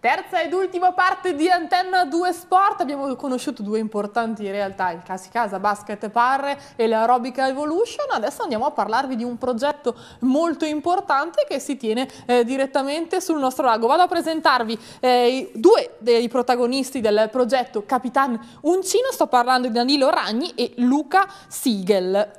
Terza ed ultima parte di Antenna 2 Sport, abbiamo conosciuto due importanti realtà, il Casi Casa Basket Parre e l'Aerobica Evolution, adesso andiamo a parlarvi di un progetto molto importante che si tiene eh, direttamente sul nostro lago. Vado a presentarvi eh, due dei protagonisti del progetto Capitan Uncino, sto parlando di Danilo Ragni e Luca Siegel.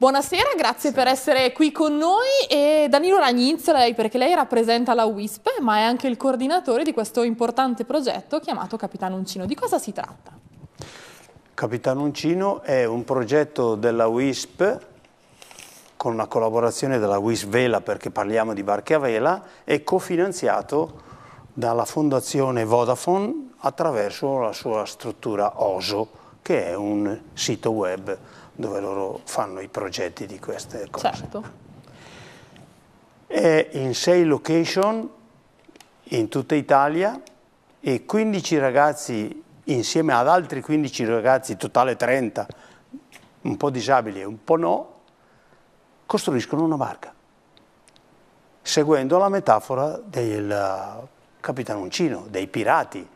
Buonasera, grazie per essere qui con noi e Danilo Ragnizzo lei perché lei rappresenta la WISP ma è anche il coordinatore di questo importante progetto chiamato Capitano Uncino. Di cosa si tratta? Capitano Uncino è un progetto della WISP con la collaborazione della WISP Vela perché parliamo di barche a vela e cofinanziato dalla fondazione Vodafone attraverso la sua struttura OSO che è un sito web dove loro fanno i progetti di queste cose. Certo. È in sei location in tutta Italia e 15 ragazzi insieme ad altri 15 ragazzi, totale 30, un po' disabili e un po' no, costruiscono una barca, seguendo la metafora del capitanoncino, dei pirati,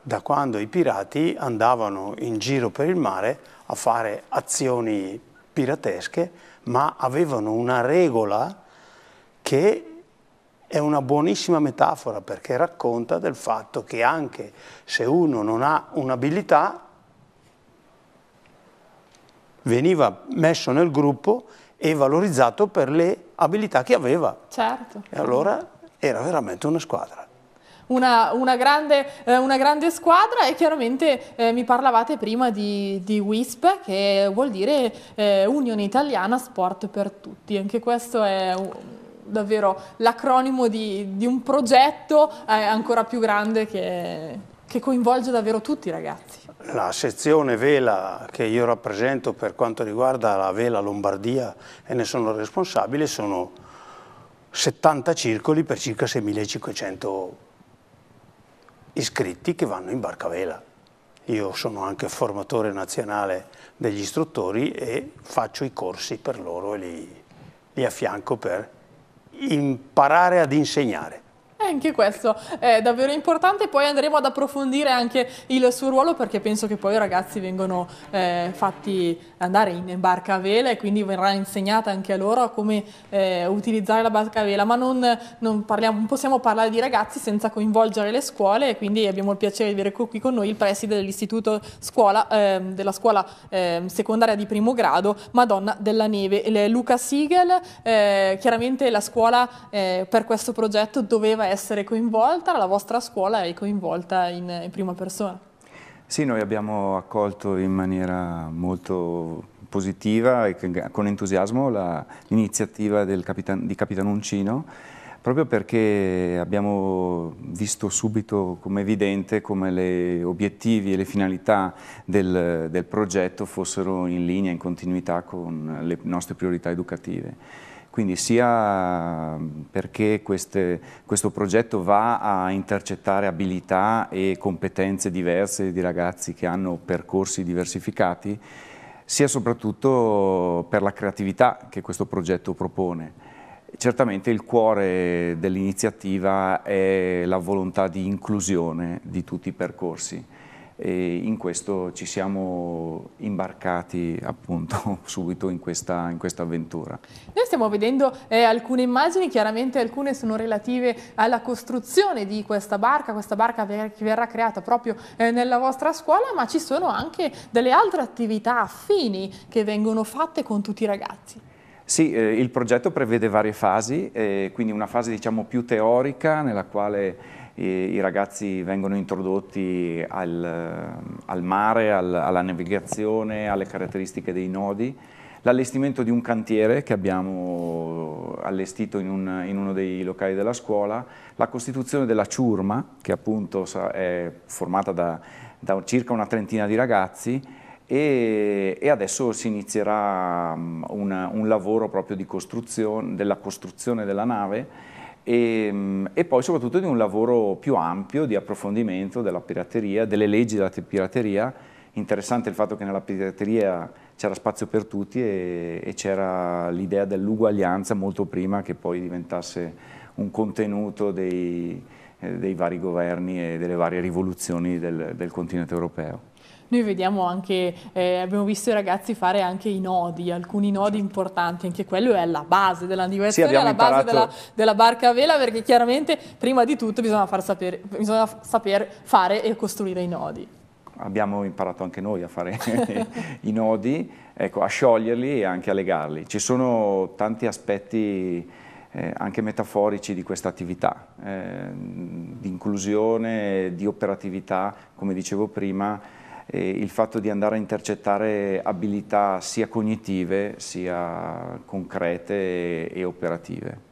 da quando i pirati andavano in giro per il mare a fare azioni piratesche, ma avevano una regola che è una buonissima metafora perché racconta del fatto che anche se uno non ha un'abilità, veniva messo nel gruppo e valorizzato per le abilità che aveva. Certo. E allora era veramente una squadra una, una, grande, eh, una grande, squadra e chiaramente eh, mi parlavate prima di, di WISP che vuol dire eh, Unione Italiana Sport per Tutti, anche questo è davvero l'acronimo di, di, un progetto eh, ancora più grande che, che coinvolge davvero tutti i ragazzi. La sezione vela che io rappresento per quanto riguarda la vela Lombardia e ne sono responsabile sono 70 circoli per circa 6.500 iscritti che vanno in barcavela. Io sono anche formatore nazionale degli istruttori e faccio i corsi per loro e li, li affianco per imparare ad insegnare anche questo è davvero importante. Poi andremo ad approfondire anche il suo ruolo perché penso che poi i ragazzi vengono eh, fatti andare in barca a vela e quindi verrà insegnata anche a loro come eh, utilizzare la barca a vela, ma non, non, parliamo, possiamo parlare di ragazzi senza coinvolgere le scuole e quindi abbiamo il piacere di avere qui con noi il preside dell'istituto scuola, eh, della scuola ehm, secondaria di primo grado Madonna della Neve, Luca Siegel. Eh, chiaramente la scuola eh, per questo progetto doveva essere essere coinvolta, la vostra scuola è coinvolta in, in prima persona. Sì, noi abbiamo accolto in maniera molto positiva e con entusiasmo l'iniziativa di Capitan Uncino proprio perché abbiamo visto subito come evidente come gli obiettivi e le finalità del, del, progetto fossero in linea, in continuità con le nostre priorità educative. Quindi sia perché queste, questo progetto va a intercettare abilità e competenze diverse di ragazzi che hanno percorsi diversificati, sia soprattutto per la creatività che questo progetto propone Certamente il cuore dell'iniziativa è la volontà di inclusione di tutti i percorsi e in questo ci siamo imbarcati appunto subito in questa, in questa avventura. Noi stiamo vedendo eh, alcune immagini, chiaramente alcune sono relative alla costruzione di questa barca, questa barca ver verrà creata proprio eh, nella vostra scuola, ma ci sono anche delle altre attività affini che vengono fatte con tutti i ragazzi. Sì, eh, il progetto prevede varie fasi, eh, quindi una fase diciamo, più teorica nella quale eh, i ragazzi vengono introdotti al, eh, al mare, al, alla navigazione, alle caratteristiche dei nodi, l'allestimento di un cantiere che abbiamo allestito in, un, in, uno dei locali della scuola, la costituzione della ciurma che appunto è formata da, da circa una trentina di ragazzi e, e adesso si inizierà mm, un, un lavoro proprio di costruzione, della costruzione della nave e, mm, e, poi soprattutto di un lavoro più ampio di approfondimento della pirateria, delle leggi della pirateria. Interessante il fatto che nella pirateria c'era spazio per tutti e, e c'era l'idea dell'uguaglianza molto prima che poi diventasse un contenuto dei, eh, dei vari governi e delle varie rivoluzioni del, del continente europeo. Noi vediamo anche, eh, abbiamo visto i ragazzi fare anche i nodi, alcuni nodi certo. importanti, anche quello è la base della diversione, sì, la imparato... base della, della, barca a vela, perché chiaramente prima di tutto bisogna, far sapere, bisogna saper fare e costruire i nodi abbiamo imparato anche noi a fare i nodi, ecco, a scioglierli e anche a legarli. Ci sono tanti aspetti eh, anche metaforici di questa attività, eh, di inclusione, di operatività, come dicevo prima, eh, il fatto di andare a intercettare abilità sia cognitive sia concrete e, e operative.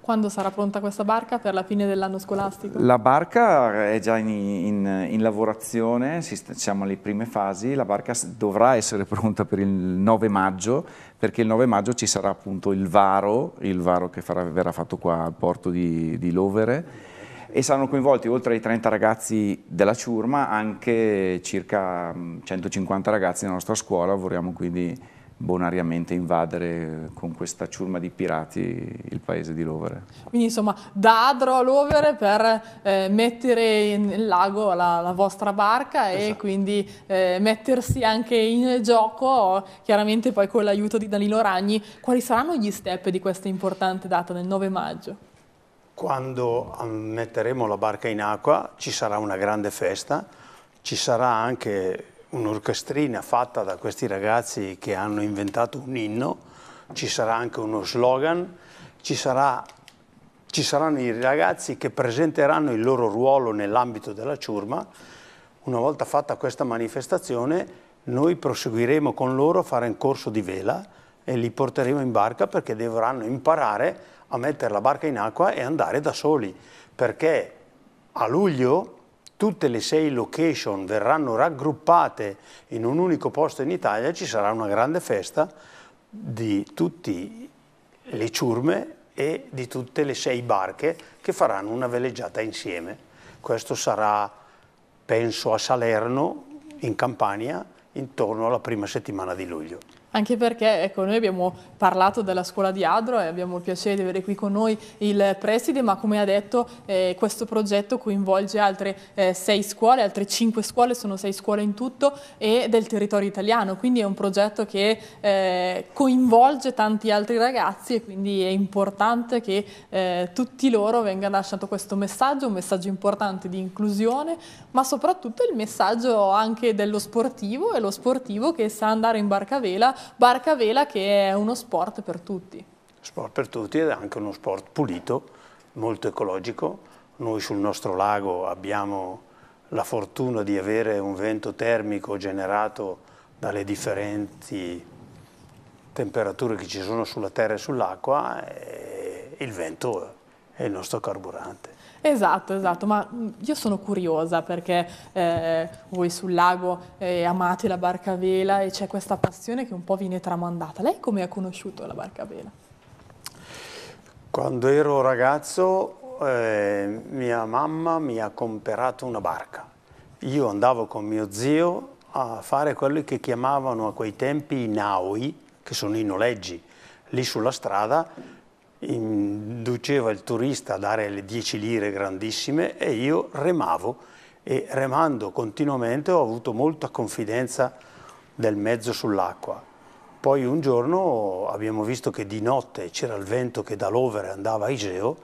Quando sarà pronta questa barca per la fine dell'anno scolastico? La barca è già in, in, in lavorazione, siamo alle prime fasi, la barca dovrà essere pronta per il 9 maggio perché il 9 maggio ci sarà appunto il varo, il varo che farà, verrà fatto qua al porto di, di Lovere e saranno coinvolti oltre ai 30 ragazzi della ciurma anche circa 150 ragazzi della nostra scuola, vorremmo quindi bonariamente invadere eh, con questa ciurma di pirati il paese di Lovere. Quindi insomma da Adro a Lovere per eh, mettere nel lago la, la, vostra barca esatto. e quindi eh, mettersi anche in gioco chiaramente poi con l'aiuto di Danilo Ragni. Quali saranno gli step di questa importante data del 9 maggio? Quando ehm, metteremo la barca in acqua ci sarà una grande festa, ci sarà anche un'orchestrina fatta da questi ragazzi che hanno inventato un inno, ci sarà anche uno slogan, ci, sarà, ci saranno i ragazzi che presenteranno il loro ruolo nell'ambito della ciurma. Una volta fatta questa manifestazione noi proseguiremo con loro a fare un corso di vela e li porteremo in barca perché dovranno imparare a mettere la barca in acqua e andare da soli, perché a luglio tutte le sei location verranno raggruppate in un unico posto in Italia, e ci sarà una grande festa di tutte le ciurme e di tutte le sei barche che faranno una veleggiata insieme. Questo sarà, penso, a Salerno, in Campania, intorno alla prima settimana di luglio. Anche perché ecco, noi abbiamo parlato della scuola di Adro e abbiamo il piacere di avere qui con noi il preside, ma come ha detto eh, questo progetto coinvolge altre eh, sei scuole, altre cinque scuole, sono sei scuole in tutto e del territorio italiano, quindi è un progetto che eh, coinvolge tanti altri ragazzi e quindi è importante che eh, tutti loro venga lasciato questo messaggio, un messaggio importante di inclusione, ma soprattutto il messaggio anche dello sportivo e lo sportivo che sa andare in barca vela barca vela che è uno sport per tutti. Sport per tutti ed è anche uno sport pulito, molto ecologico. Noi sul nostro lago abbiamo la fortuna di avere un vento termico generato dalle differenti temperature che ci sono sulla terra e sull'acqua e il vento è il nostro carburante. Esatto, esatto, ma mm, io sono curiosa perché eh, voi sul lago eh, amate la barca vela e c'è questa passione che un po' viene tramandata. Lei come ha conosciuto la barca vela? Quando ero ragazzo eh, mia mamma mi ha comperato una barca. Io andavo con mio zio a fare quelli che chiamavano a quei tempi i naui, che sono i noleggi, lì sulla strada induceva il turista a dare le 10 lire grandissime e io remavo e remando continuamente ho avuto molta confidenza del mezzo sull'acqua. Poi un giorno abbiamo visto che di notte c'era il vento che da Lovere andava a Iseo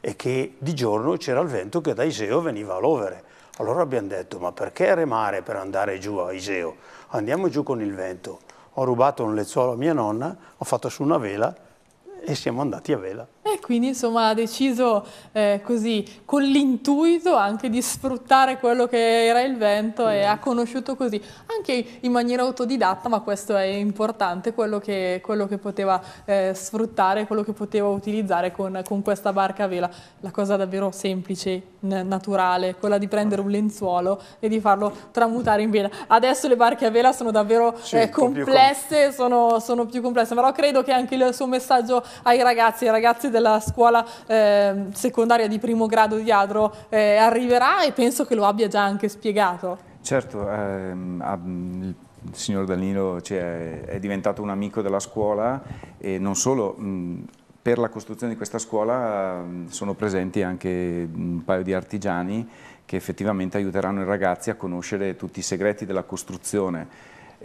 e che di giorno c'era il vento che da Iseo veniva a Lovere. Allora abbiamo detto ma perché remare per andare giù a Iseo? Andiamo giù con il vento. Ho rubato un lenzuolo a mia nonna, ho fatto su una vela e siamo andati a vela. E quindi insomma ha deciso eh, così con l'intuito anche di sfruttare quello che era il vento mm. e ha conosciuto così, anche in maniera autodidatta, ma questo è importante, quello che, quello che poteva eh, sfruttare, quello che poteva utilizzare con, con, questa barca a vela. La cosa davvero semplice, naturale, quella di prendere un lenzuolo e di farlo tramutare in vela. Adesso le barche a vela sono davvero sì, eh, complesse, com sono, sono più complesse, però credo che anche il suo messaggio ai ragazzi e ragazze della scuola eh, secondaria di primo grado di Adro eh, arriverà e penso che lo abbia già anche spiegato. Certo, ehm, il signor Danilo cioè, è diventato un amico della scuola e non solo... Mh, per la costruzione di questa scuola sono presenti anche un paio di artigiani che effettivamente aiuteranno i ragazzi a conoscere tutti i segreti della costruzione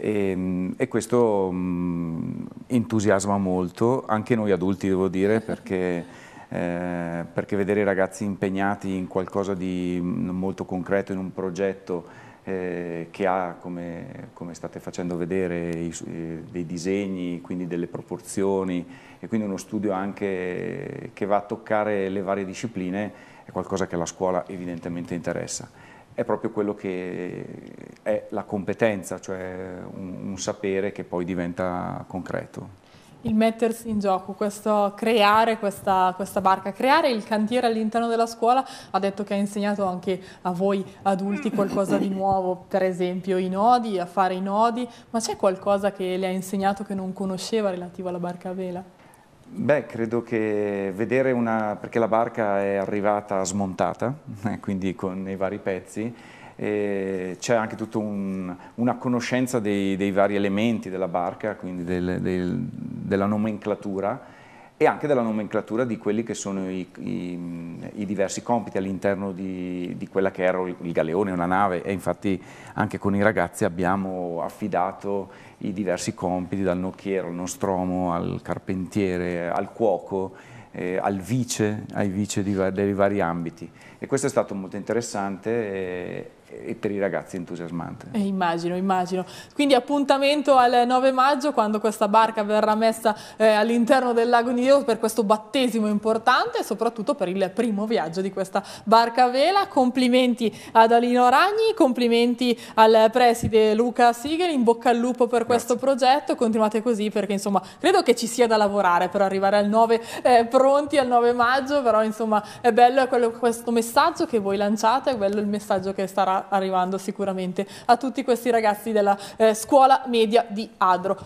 e, ehm, e, questo mh, mm, entusiasma molto, anche noi adulti devo dire, perché, eh, perché, vedere i ragazzi impegnati in qualcosa di mm, molto concreto, in un progetto eh, che ha, come, come, state facendo vedere, i, eh, dei disegni, quindi delle proporzioni e quindi uno studio anche che va a toccare le varie discipline, è qualcosa che la scuola evidentemente interessa è proprio quello che è la competenza, cioè un, un sapere che poi diventa concreto. Il mettersi in gioco, questo creare questa, questa, barca, creare il cantiere all'interno della scuola, ha detto che ha insegnato anche a voi adulti qualcosa di nuovo, per esempio i nodi, a fare i nodi, ma c'è qualcosa che le ha insegnato che non conosceva relativo alla barca a vela? Beh, credo che vedere una... perché la barca è arrivata smontata, eh, quindi con i vari pezzi, c'è anche tutta un, una conoscenza dei, dei, vari elementi della barca, quindi del, del, della nomenclatura, e anche della nomenclatura di quelli che sono i, i, i diversi compiti all'interno di, di, quella che era il galeone, una nave e infatti anche con i ragazzi abbiamo affidato i diversi compiti dal nocchiero al nostromo, al carpentiere, al cuoco, eh, al vice, ai vice di, dei vari ambiti e questo è stato molto interessante. Eh, e per i ragazzi entusiasmante. Eh, immagino, immagino. Quindi appuntamento al 9 maggio quando questa barca verrà messa eh, all'interno del lago Nido per questo battesimo importante e soprattutto per il primo viaggio di questa barca a vela. Complimenti ad Alino Ragni, complimenti al preside Luca Sigel, in bocca al lupo per Grazie. questo progetto, continuate così perché insomma credo che ci sia da lavorare per arrivare al 9 eh, pronti al 9 maggio, però insomma è bello quello, questo messaggio che voi lanciate, è bello il messaggio che starà arrivando sicuramente a tutti questi ragazzi della eh, scuola media di Adro.